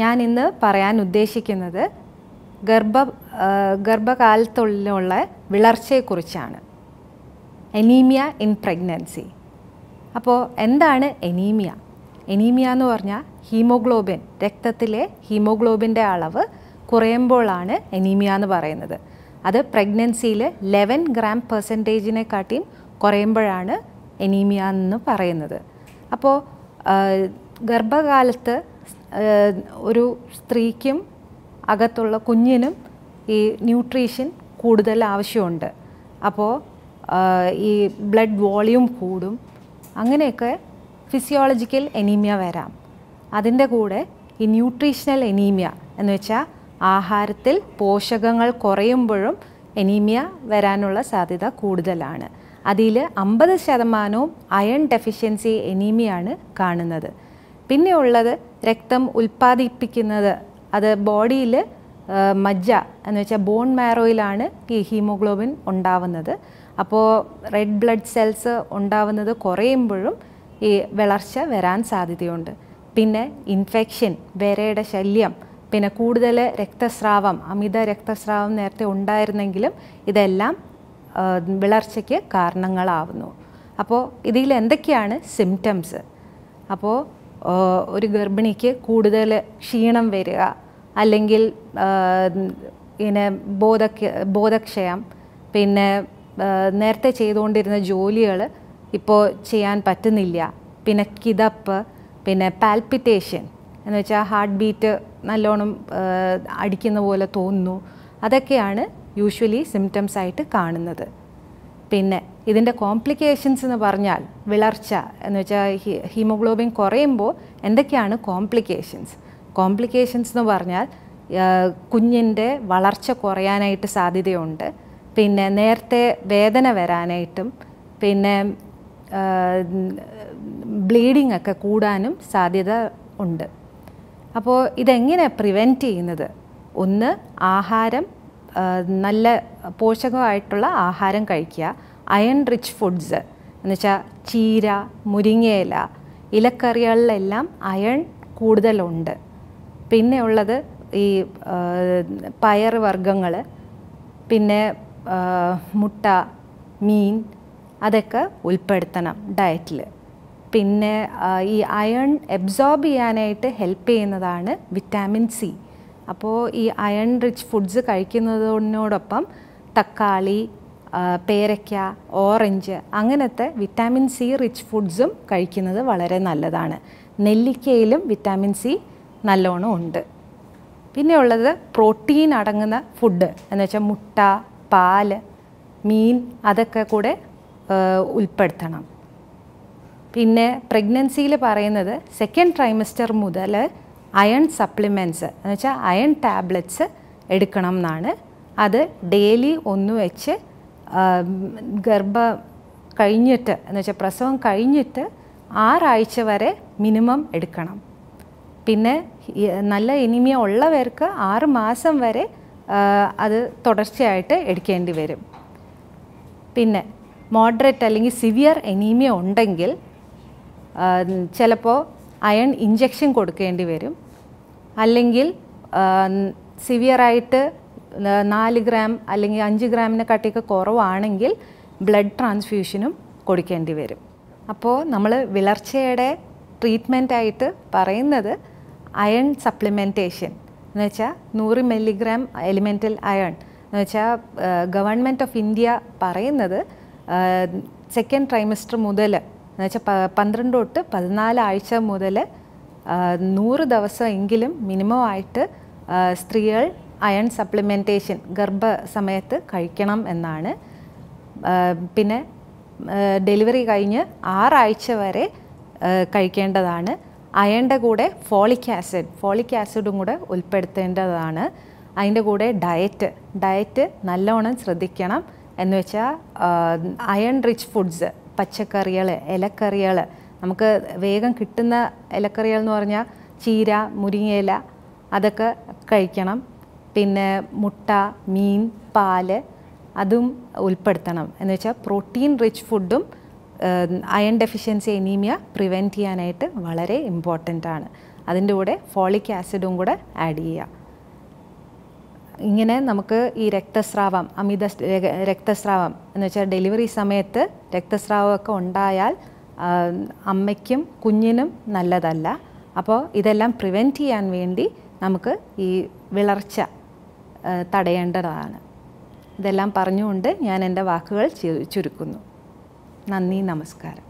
ഞാൻ ഇന്ന് പറയാൻ ഉദ്ദേശിക്കുന്നത് ഗർഭ ഗർഭകാലത്തുള്ള വിളർച്ചയെക്കുറിച്ചാണ് എനീമിയ ഇൻ പ്രഗ്നൻസി അപ്പോൾ എന്താണ് എനീമിയ എനീമിയ എന്ന് പറഞ്ഞാൽ ഹീമോഗ്ലോബിൻ രക്തത്തിലെ ഹീമോഗ്ലോബിൻ്റെ അളവ് കുറയുമ്പോഴാണ് എനീമിയ എന്ന് പറയുന്നത് അത് പ്രഗ്നൻസിയിൽ ലെവൻ ഗ്രാം കാട്ടിയും കുറയുമ്പോഴാണ് എനീമിയ എന്ന് പറയുന്നത് അപ്പോൾ ഗർഭകാലത്ത് ഒരു സ്ത്രീക്കും അകത്തുള്ള കുഞ്ഞിനും ഈ ന്യൂട്രീഷൻ കൂടുതൽ ആവശ്യമുണ്ട് അപ്പോൾ ഈ ബ്ലഡ് വോളിയൂം കൂടും അങ്ങനെയൊക്കെ ഫിസിയോളജിക്കൽ എനീമിയ വരാം അതിൻ്റെ കൂടെ ഈ ന്യൂട്രീഷണൽ എനീമിയ എന്ന് വെച്ചാൽ ആഹാരത്തിൽ പോഷകങ്ങൾ കുറയുമ്പോഴും എനീമിയ വരാനുള്ള സാധ്യത കൂടുതലാണ് അതിൽ അമ്പത് ശതമാനവും അയൺ ഡെഫിഷ്യൻസി എനീമിയാണ് കാണുന്നത് പിന്നെ ഉള്ളത് രക്തം ഉൽപ്പാദിപ്പിക്കുന്നത് അത് ബോഡിയിൽ മജ്ജ എന്ന് വെച്ചാൽ ബോൺ മാരോയിലാണ് ഈ ഹീമോഗ്ലോബിൻ ഉണ്ടാവുന്നത് അപ്പോൾ റെഡ് ബ്ലഡ് സെൽസ് ഉണ്ടാവുന്നത് കുറയുമ്പോഴും ഈ വിളർച്ച വരാൻ സാധ്യതയുണ്ട് പിന്നെ ഇൻഫെക്ഷൻ വേരയുടെ ശല്യം പിന്നെ കൂടുതൽ രക്തസ്രാവം അമിത രക്തസ്രാവം നേരത്തെ ഉണ്ടായിരുന്നെങ്കിലും ഇതെല്ലാം വിളർച്ചയ്ക്ക് കാരണങ്ങളാവുന്നു അപ്പോൾ ഇതിൽ എന്തൊക്കെയാണ് സിംറ്റംസ് അപ്പോൾ ഒരു ഗർഭിണിക്ക് കൂടുതൽ ക്ഷീണം വരിക അല്ലെങ്കിൽ പിന്നെ ബോധ ബോധക്ഷയം പിന്നെ നേരത്തെ ചെയ്തുകൊണ്ടിരുന്ന ജോലികൾ ഇപ്പോൾ ചെയ്യാൻ പറ്റുന്നില്ല പിന്നെ കിതപ്പ് പിന്നെ പാൽപിറ്റേഷൻ എന്ന് വെച്ചാൽ ഹാർട്ട് ബീറ്റ് നല്ലോണം അടിക്കുന്ന പോലെ തോന്നുന്നു അതൊക്കെയാണ് യൂഷ്വലി സിംറ്റംസ് ആയിട്ട് കാണുന്നത് പിന്നെ ഇതിൻ്റെ കോംപ്ലിക്കേഷൻസ് എന്ന് പറഞ്ഞാൽ വിളർച്ച എന്ന് വെച്ചാൽ ഹീമോഗ്ലോബിൻ കുറയുമ്പോൾ എന്തൊക്കെയാണ് കോംപ്ലിക്കേഷൻസ് കോംപ്ലിക്കേഷൻസ് എന്ന് പറഞ്ഞാൽ കുഞ്ഞിൻ്റെ വളർച്ച കുറയാനായിട്ട് സാധ്യതയുണ്ട് പിന്നെ നേരത്തെ വേദന വരാനായിട്ടും പിന്നെ ബ്ലീഡിംഗ് ഒക്കെ കൂടാനും സാധ്യത ഉണ്ട് അപ്പോൾ ഇതെങ്ങനെ പ്രിവെൻറ്റ് ചെയ്യുന്നത് ഒന്ന് ആഹാരം നല്ല പോഷകമായിട്ടുള്ള ആഹാരം കഴിക്കുക അയൺ റിച്ച് ഫുഡ്സ് എന്നുവെച്ചാൽ ചീര മുരിങ്ങയില ഇലക്കറികളിലെല്ലാം അയൺ കൂടുതലുണ്ട് പിന്നെ ഉള്ളത് ഈ പയർ വർഗ്ഗങ്ങൾ പിന്നെ മുട്ട മീൻ അതൊക്കെ ഉൾപ്പെടുത്തണം ഡയറ്റിൽ പിന്നെ ഈ അയൺ എബ്സോർബ് ചെയ്യാനായിട്ട് ഹെൽപ്പ് ചെയ്യുന്നതാണ് വിറ്റാമിൻ സി അപ്പോൾ ഈ അയൺ റിച്ച് ഫുഡ്സ് കഴിക്കുന്നതിനോടൊപ്പം തക്കാളി പേരയ്ക്ക ഓറഞ്ച് അങ്ങനത്തെ വിറ്റാമിൻ സി റിച്ച് ഫുഡ്സും കഴിക്കുന്നത് വളരെ നല്ലതാണ് നെല്ലിക്കയിലും വിറ്റാമിൻ സി നല്ലോണം ഉണ്ട് പിന്നെ ഉള്ളത് പ്രോട്ടീൻ അടങ്ങുന്ന ഫുഡ് എന്ന് വെച്ചാൽ മുട്ട പാല് മീൻ അതൊക്കെ കൂടെ ഉൾപ്പെടുത്തണം പിന്നെ പ്രഗ്നൻസിയിൽ പറയുന്നത് സെക്കൻഡ് ട്രൈമസ്റ്റർ മുതൽ അയൺ സപ്ലിമെൻറ്റ്സ് എന്ന് വെച്ചാൽ അയൺ ടാബ്ലറ്റ്സ് എടുക്കണം എന്നാണ് അത് ഡെയിലി ഒന്ന് വെച്ച് ഗർഭ കഴിഞ്ഞിട്ട് എന്ന് വെച്ചാൽ പ്രസവം കഴിഞ്ഞിട്ട് ആറാഴ്ച വരെ മിനിമം എടുക്കണം പിന്നെ നല്ല എനിമിയ ഉള്ളവർക്ക് ആറ് മാസം വരെ അത് തുടർച്ചയായിട്ട് എടുക്കേണ്ടി വരും പിന്നെ മോഡറേറ്റ് അല്ലെങ്കിൽ സിവിയർ എനിമിയ ഉണ്ടെങ്കിൽ ചിലപ്പോൾ അയൺ ഇഞ്ചക്ഷൻ കൊടുക്കേണ്ടി വരും അല്ലെങ്കിൽ സിവിയറായിട്ട് നാല് ഗ്രാം അല്ലെങ്കിൽ അഞ്ച് ഗ്രാമിനെ കട്ടിയൊക്കെ കുറവാണെങ്കിൽ ബ്ലഡ് ട്രാൻസ്ഫ്യൂഷനും കൊടുക്കേണ്ടി വരും അപ്പോൾ നമ്മൾ വിളർച്ചയുടെ ട്രീറ്റ്മെൻറ്റായിട്ട് പറയുന്നത് അയൺ സപ്ലിമെൻറ്റേഷൻ എന്നുവെച്ചാൽ വെച്ചാൽ നൂറ് മില്ലിഗ്രാം എലിമെൻറ്റൽ അയൺ എന്നുവെച്ചാൽ വെച്ചാൽ ഗവൺമെൻറ് ഓഫ് ഇന്ത്യ പറയുന്നത് സെക്കൻഡ് ട്രൈമിസ്റ്റർ മുതൽ എന്നുവെച്ചാൽ പ പന്ത്രണ്ട് തൊട്ട് പതിനാലാഴ്ച മുതൽ നൂറ് ദിവസമെങ്കിലും മിനിമം ആയിട്ട് സ്ത്രീകൾ അയൺ സപ്ലിമെൻറ്റേഷൻ ഗർഭ സമയത്ത് കഴിക്കണം എന്നാണ് പിന്നെ ഡെലിവറി കഴിഞ്ഞ് ആറാഴ്ച വരെ കഴിക്കേണ്ടതാണ് അയണിൻ്റെ കൂടെ ഫോളിക് ആസിഡ് ഫോളിക് ആസിഡും കൂടെ ഉൾപ്പെടുത്തേണ്ടതാണ് അതിൻ്റെ കൂടെ ഡയറ്റ് ഡയറ്റ് നല്ലോണം ശ്രദ്ധിക്കണം എന്ന് വെച്ചാൽ അയൺ റിച്ച് ഫുഡ്സ് പച്ചക്കറികൾ ഇലക്കറികൾ നമുക്ക് വേഗം കിട്ടുന്ന ഇലക്കറികൾ എന്ന് പറഞ്ഞാൽ ചീര മുരിങ്ങയില അതൊക്കെ കഴിക്കണം പിന്നെ മുട്ട മീൻ പാല് അതും ഉൾപ്പെടുത്തണം എന്ന് വെച്ചാൽ പ്രോട്ടീൻ റിച്ച് ഫുഡും അയൺ ഡെഫിഷ്യൻസി എനീമിയ പ്രിവെൻറ്റ് ചെയ്യാനായിട്ട് വളരെ ഇമ്പോർട്ടൻ്റ് ആണ് അതിൻ്റെ കൂടെ ഫോളിക് ആസിഡും കൂടെ ആഡ് ചെയ്യുക ഇങ്ങനെ നമുക്ക് ഈ രക്തസ്രാവം അമിത രക്തസ്രാവം എന്ന് വെച്ചാൽ ഡെലിവറി സമയത്ത് രക്തസ്രാവമൊക്കെ ഉണ്ടായാൽ അമ്മയ്ക്കും കുഞ്ഞിനും നല്ലതല്ല അപ്പോൾ ഇതെല്ലാം പ്രിവെൻറ്റ് ചെയ്യാൻ വേണ്ടി നമുക്ക് ഈ വിളർച്ച തടയേണ്ടതാണ് ഇതെല്ലാം പറഞ്ഞുകൊണ്ട് ഞാൻ എൻ്റെ വാക്കുകൾ ചുരുക്കുന്നു നന്ദി നമസ്കാരം